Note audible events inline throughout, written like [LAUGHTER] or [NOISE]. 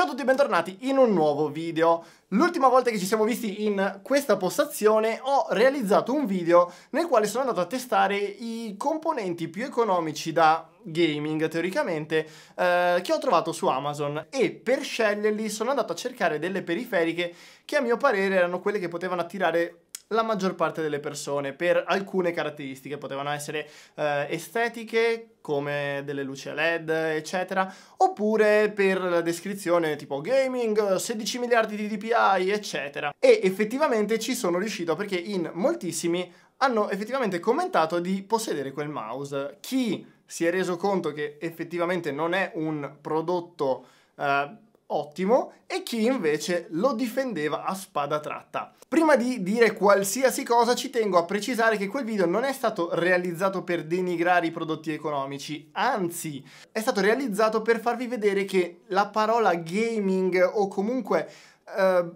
Ciao a tutti e bentornati in un nuovo video. L'ultima volta che ci siamo visti in questa postazione ho realizzato un video nel quale sono andato a testare i componenti più economici da gaming teoricamente eh, che ho trovato su Amazon e per sceglierli sono andato a cercare delle periferiche che a mio parere erano quelle che potevano attirare la maggior parte delle persone per alcune caratteristiche, potevano essere eh, estetiche come delle luci LED, eccetera, oppure per la descrizione tipo gaming, 16 miliardi di DPI, eccetera. E effettivamente ci sono riuscito perché in moltissimi hanno effettivamente commentato di possedere quel mouse. Chi si è reso conto che effettivamente non è un prodotto eh, ottimo, e chi invece lo difendeva a spada tratta. Prima di dire qualsiasi cosa ci tengo a precisare che quel video non è stato realizzato per denigrare i prodotti economici, anzi è stato realizzato per farvi vedere che la parola gaming o comunque... Eh,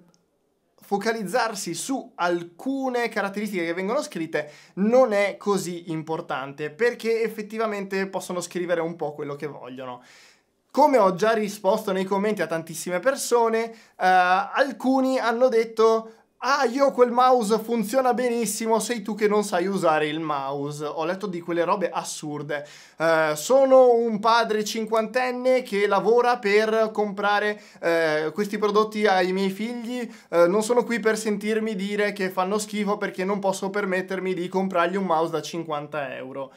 focalizzarsi su alcune caratteristiche che vengono scritte non è così importante perché effettivamente possono scrivere un po' quello che vogliono. Come ho già risposto nei commenti a tantissime persone, eh, alcuni hanno detto Ah, io quel mouse funziona benissimo, sei tu che non sai usare il mouse. Ho letto di quelle robe assurde. Eh, sono un padre cinquantenne che lavora per comprare eh, questi prodotti ai miei figli. Eh, non sono qui per sentirmi dire che fanno schifo perché non posso permettermi di comprargli un mouse da 50 euro.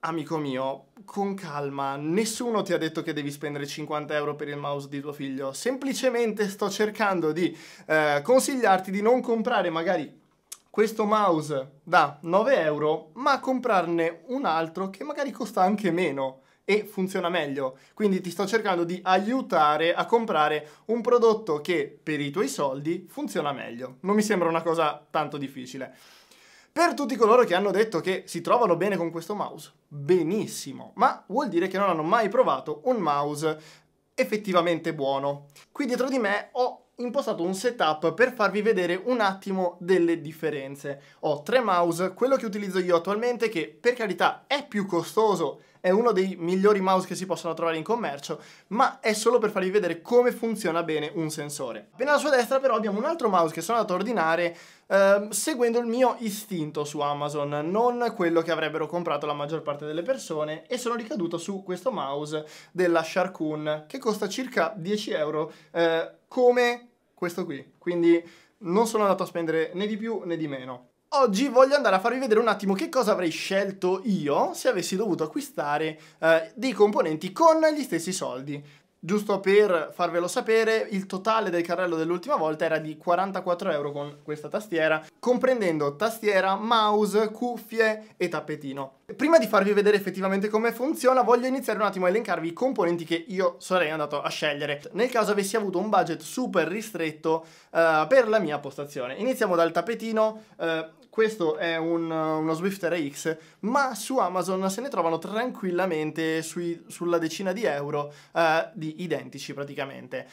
Amico mio, con calma, nessuno ti ha detto che devi spendere 50 euro per il mouse di tuo figlio, semplicemente sto cercando di eh, consigliarti di non comprare magari questo mouse da 9 euro, ma comprarne un altro che magari costa anche meno e funziona meglio. Quindi ti sto cercando di aiutare a comprare un prodotto che per i tuoi soldi funziona meglio. Non mi sembra una cosa tanto difficile. Per tutti coloro che hanno detto che si trovano bene con questo mouse, benissimo, ma vuol dire che non hanno mai provato un mouse effettivamente buono. Qui dietro di me ho impostato un setup per farvi vedere un attimo delle differenze. Ho tre mouse, quello che utilizzo io attualmente che per carità è più costoso, è uno dei migliori mouse che si possono trovare in commercio, ma è solo per farvi vedere come funziona bene un sensore. Bene alla sua destra però abbiamo un altro mouse che sono andato a ordinare Ehm, seguendo il mio istinto su Amazon, non quello che avrebbero comprato la maggior parte delle persone e sono ricaduto su questo mouse della Sharkoon che costa circa 10 euro eh, come questo qui, quindi non sono andato a spendere né di più né di meno. Oggi voglio andare a farvi vedere un attimo che cosa avrei scelto io se avessi dovuto acquistare eh, dei componenti con gli stessi soldi. Giusto per farvelo sapere, il totale del carrello dell'ultima volta era di 44 euro con questa tastiera, comprendendo tastiera, mouse, cuffie e tappetino. Prima di farvi vedere effettivamente come funziona, voglio iniziare un attimo a elencarvi i componenti che io sarei andato a scegliere, nel caso avessi avuto un budget super ristretto uh, per la mia postazione. Iniziamo dal tappetino, uh, eh, questo è un, uno Swift RX, ma su Amazon se ne trovano tranquillamente sui, sulla decina di euro uh, di identici praticamente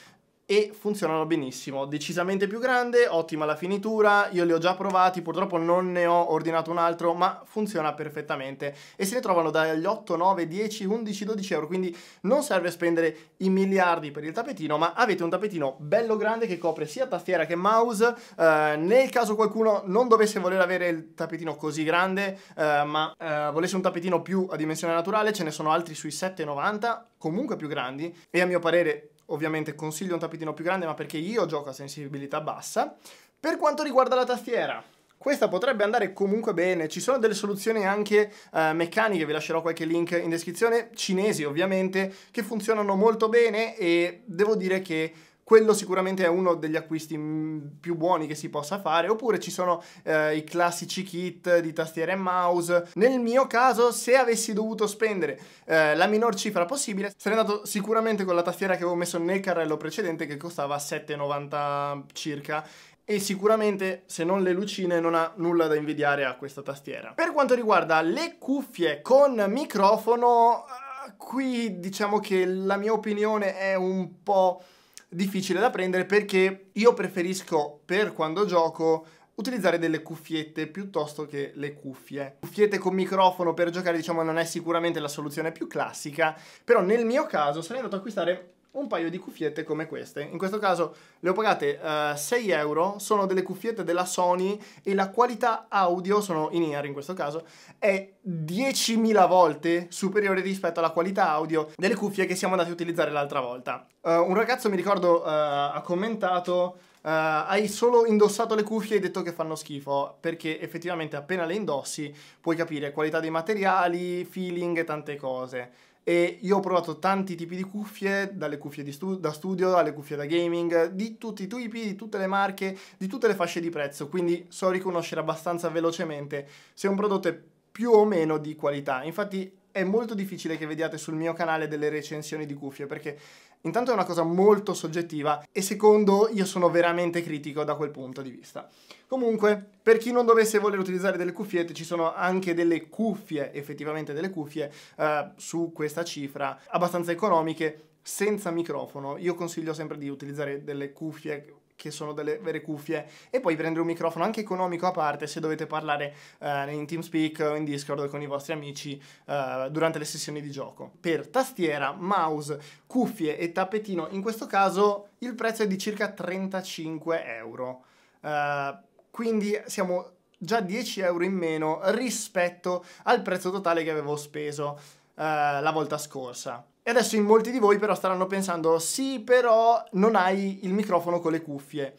e funzionano benissimo, decisamente più grande, ottima la finitura, io li ho già provati, purtroppo non ne ho ordinato un altro, ma funziona perfettamente e se ne trovano dagli 8, 9, 10, 11, 12 euro, quindi non serve spendere i miliardi per il tappetino, ma avete un tappetino bello grande che copre sia tastiera che mouse, eh, nel caso qualcuno non dovesse voler avere il tappetino così grande, eh, ma eh, volesse un tappetino più a dimensione naturale, ce ne sono altri sui 7,90, comunque più grandi e a mio parere ovviamente consiglio un tappetino più grande ma perché io gioco a sensibilità bassa. Per quanto riguarda la tastiera, questa potrebbe andare comunque bene, ci sono delle soluzioni anche eh, meccaniche, vi lascerò qualche link in descrizione, cinesi ovviamente, che funzionano molto bene e devo dire che quello sicuramente è uno degli acquisti mm, più buoni che si possa fare, oppure ci sono eh, i classici kit di tastiera e mouse. Nel mio caso, se avessi dovuto spendere eh, la minor cifra possibile, sarei andato sicuramente con la tastiera che avevo messo nel carrello precedente che costava 7,90 circa e sicuramente se non le lucine non ha nulla da invidiare a questa tastiera. Per quanto riguarda le cuffie con microfono, eh, qui diciamo che la mia opinione è un po' difficile da prendere perché io preferisco per quando gioco utilizzare delle cuffiette piuttosto che le cuffie. Cuffiette con microfono per giocare diciamo non è sicuramente la soluzione più classica, però nel mio caso sarei andato ad acquistare un paio di cuffiette come queste. In questo caso le ho pagate uh, eh, 6 euro, sono delle cuffiette della Sony e la qualità audio, sono in ear in questo caso, è 10.000 volte superiore rispetto alla qualità audio delle cuffie che siamo andati a utilizzare l'altra volta. Uh, un ragazzo, mi ricordo, uh, ha commentato... Uh, hai solo indossato le cuffie e hai detto che fanno schifo, perché effettivamente appena le indossi puoi capire qualità dei materiali, feeling e tante cose e io ho provato tanti tipi di cuffie, dalle cuffie stu- da studio alle cuffie da gaming, di tutti i tipi, di tutte le marche, di tutte le fasce di prezzo, quindi so riconoscere abbastanza velocemente se un prodotto è più o meno di qualità. Infatti è molto difficile che vediate sul mio canale delle recensioni di cuffie perché intanto è una cosa molto soggettiva e secondo io sono veramente critico da quel punto di vista. Comunque, per chi non dovesse voler utilizzare delle cuffiette, ci sono anche delle cuffie, effettivamente delle cuffie, eh, su questa cifra abbastanza economiche senza microfono. Io consiglio sempre di utilizzare delle cuffie che sono delle vere cuffie e poi prendere un microfono anche economico a parte se dovete parlare eh, in TeamSpeak o in Discord con i vostri amici eh, durante le sessioni di gioco. Per tastiera, mouse, cuffie e tappetino, in questo caso il prezzo è di circa 35 euro. Eh, quindi siamo già 10 euro in meno rispetto al prezzo totale che avevo speso eh, la volta scorsa. E adesso in molti di voi però staranno pensando, sì però non hai il microfono con le cuffie.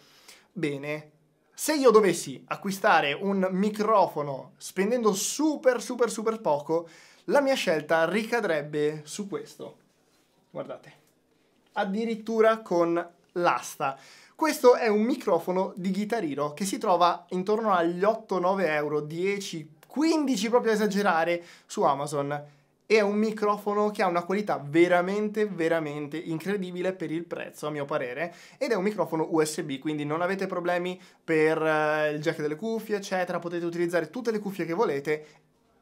Bene, se io dovessi acquistare un microfono spendendo super super super poco, la mia scelta ricadrebbe su questo. Guardate, addirittura con l'asta. Questo è un microfono di Guitariro che si trova intorno agli 8-9 euro, 10, 15 proprio a esagerare su Amazon e è un microfono che ha una qualità veramente veramente incredibile per il prezzo a mio parere ed è un microfono USB quindi non avete problemi per eh, il jack delle cuffie eccetera potete utilizzare tutte le cuffie che volete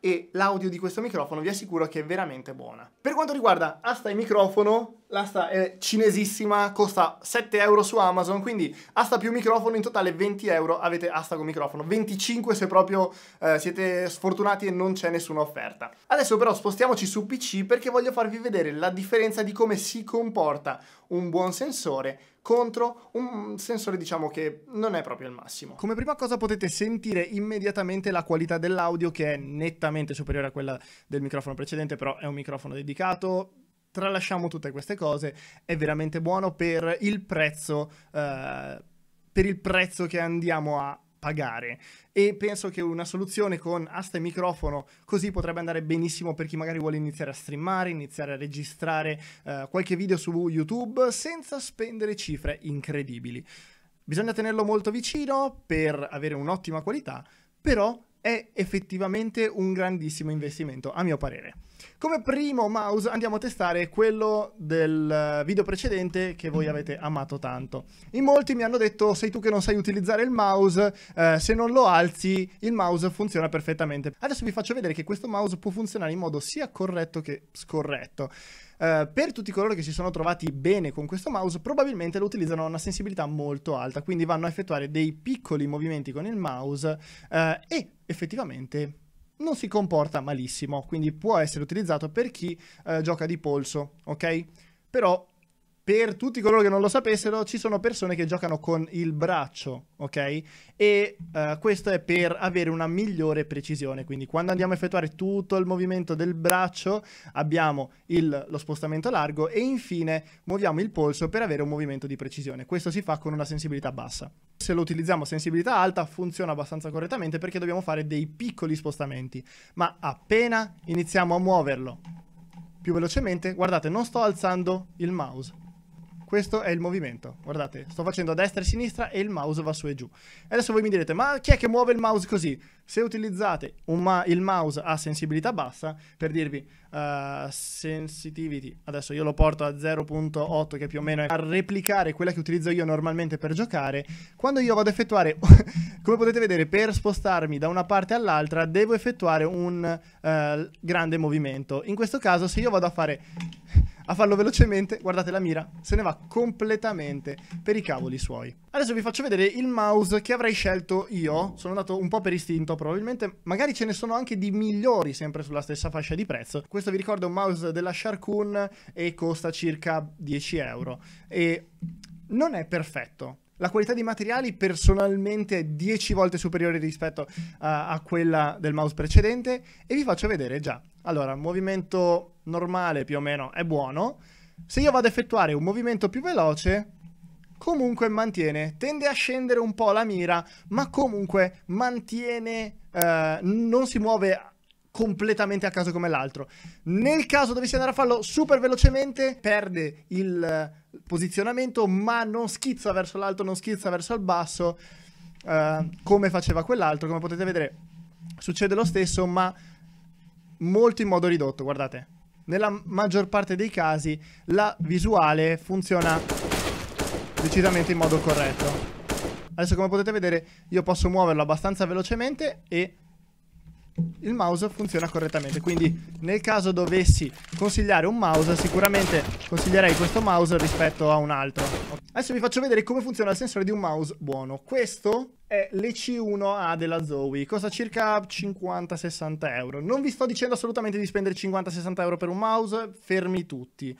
e l'audio di questo microfono vi assicuro che è veramente buona. Per quanto riguarda asta e microfono, l'asta è cinesissima, costa 7 euro su Amazon, quindi asta più microfono in totale 20 euro avete asta con microfono, 25 se proprio eh, siete sfortunati e non c'è nessuna offerta. Adesso però spostiamoci su PC perché voglio farvi vedere la differenza di come si comporta un buon sensore contro un sensore diciamo che non è proprio il massimo. Come prima cosa potete sentire immediatamente la qualità dell'audio che è nettamente superiore a quella del microfono precedente, però è un microfono dedicato, tralasciamo tutte queste cose, è veramente buono per il prezzo, eh, per il prezzo che andiamo a pagare e penso che una soluzione con asta e microfono così potrebbe andare benissimo per chi magari vuole iniziare a streamare, iniziare a registrare eh, qualche video su YouTube senza spendere cifre incredibili. Bisogna tenerlo molto vicino per avere un'ottima qualità, però è effettivamente un grandissimo investimento a mio parere. Come primo mouse andiamo a testare quello del video precedente che voi avete amato tanto. In molti mi hanno detto sei tu che non sai utilizzare il mouse, eh, se non lo alzi il mouse funziona perfettamente. Adesso vi faccio vedere che questo mouse può funzionare in modo sia corretto che scorretto. Uh, per tutti coloro che si sono trovati bene con questo mouse, probabilmente lo utilizzano a una sensibilità molto alta, quindi vanno a effettuare dei piccoli movimenti con il mouse uh, e effettivamente non si comporta malissimo, quindi può essere utilizzato per chi eh, gioca di polso, ok? Però per tutti coloro che non lo sapessero, ci sono persone che giocano con il braccio, ok? E uh, questo è per avere una migliore precisione, quindi quando andiamo a effettuare tutto il movimento del braccio abbiamo il, lo spostamento largo e infine muoviamo il polso per avere un movimento di precisione. Questo si fa con una sensibilità bassa. Se lo utilizziamo a sensibilità alta funziona abbastanza correttamente perché dobbiamo fare dei piccoli spostamenti, ma appena iniziamo a muoverlo più velocemente, guardate, non sto alzando il mouse, questo è il movimento. Guardate, sto facendo a destra e a sinistra e il mouse va su e giù. adesso voi mi direte, ma chi è che muove il mouse così? Se utilizzate ma il mouse a sensibilità bassa, per dirvi uh, sensitivity, adesso io lo porto a 0.8 che più o meno è a replicare quella che utilizzo io normalmente per giocare, quando io vado a effettuare, [LAUGHS] come potete vedere, per spostarmi da una parte all'altra devo effettuare un uh, grande movimento. In questo caso se io vado a fare a farlo velocemente, guardate la mira, se ne va completamente per i cavoli suoi. Adesso vi faccio vedere il mouse che avrei scelto io, sono andato un po' per istinto probabilmente, magari ce ne sono anche di migliori sempre sulla stessa fascia di prezzo. Questo vi ricordo è un mouse della Sharkoon e costa circa 10 euro e non è perfetto, la qualità dei materiali personalmente è 10 volte superiore rispetto a, eh, a, quella del mouse precedente e vi faccio vedere già allora, il movimento normale più o meno è buono. Se io vado ad effettuare un movimento più veloce, comunque mantiene, tende a scendere un po' la mira, ma comunque mantiene, eh, non si muove completamente a caso come l'altro. Nel caso dovessi andare a farlo super velocemente, perde il eh, posizionamento, ma non schizza verso l'alto, non schizza verso il basso, eh, come faceva quell'altro, come potete vedere. Succede lo stesso, ma molto in modo ridotto, guardate. Nella maggior parte dei casi la visuale funziona decisamente in modo corretto. Adesso come potete vedere io posso muoverlo abbastanza velocemente e il mouse funziona correttamente quindi nel caso dovessi consigliare un mouse sicuramente consiglierei questo mouse rispetto a un altro adesso vi faccio vedere come funziona il sensore di un mouse buono questo è l'EC1A della Zoe, costa circa 50-60 euro. Non vi sto dicendo assolutamente di spendere 50-60 euro per un mouse, fermi tutti.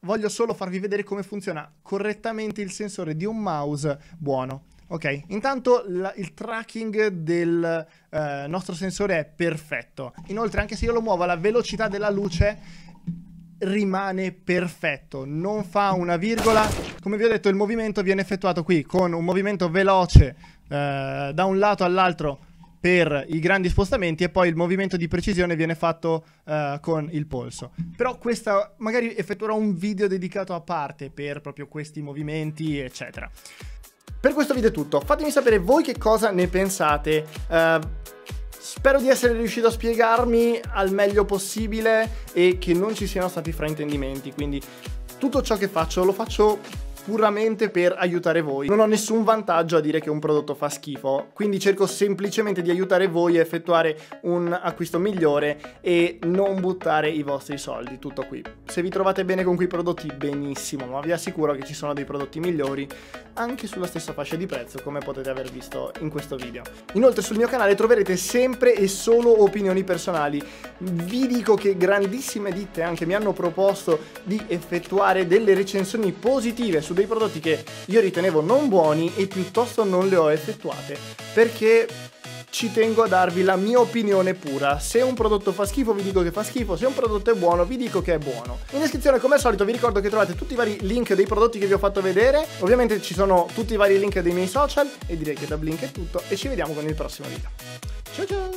voglio solo farvi vedere come funziona correttamente il sensore di un mouse buono. Ok, intanto la, il tracking del eh, nostro sensore è perfetto. Inoltre, anche se io lo muovo alla velocità della luce, rimane perfetto, non fa una virgola. Come vi ho detto, il movimento viene effettuato qui con un movimento veloce eh, da un lato all'altro per i grandi spostamenti e poi il movimento di precisione viene fatto uh, con il polso. Però questa magari effettuerò un video dedicato a parte per proprio questi movimenti, eccetera. Per questo video è tutto, fatemi sapere voi che cosa ne pensate. Uh, Spero di essere riuscito a spiegarmi al meglio possibile e che non ci siano stati fraintendimenti, quindi tutto ciò che faccio lo faccio puramente per aiutare voi. Non ho nessun vantaggio a dire che un prodotto fa schifo, quindi cerco semplicemente di aiutare voi a effettuare un acquisto migliore e non buttare i vostri soldi, tutto qui. Se vi trovate bene con quei prodotti, benissimo, ma vi assicuro che ci sono dei prodotti migliori anche sulla stessa fascia di prezzo, come potete aver visto in questo video. Inoltre sul mio canale troverete sempre e solo opinioni personali. Vi dico che grandissime ditte anche mi hanno proposto di effettuare delle recensioni positive su dei prodotti che io ritenevo non buoni e piuttosto non le ho effettuate perché ci tengo a darvi la mia opinione pura. Se un prodotto fa schifo vi dico che fa schifo, se un prodotto è buono vi dico che è buono. In descrizione come al solito vi ricordo che trovate tutti i vari link dei prodotti che vi ho fatto vedere, ovviamente ci sono tutti i vari link dei miei social e direi che da Blink è tutto e ci vediamo con il prossimo video. Ciao ciao!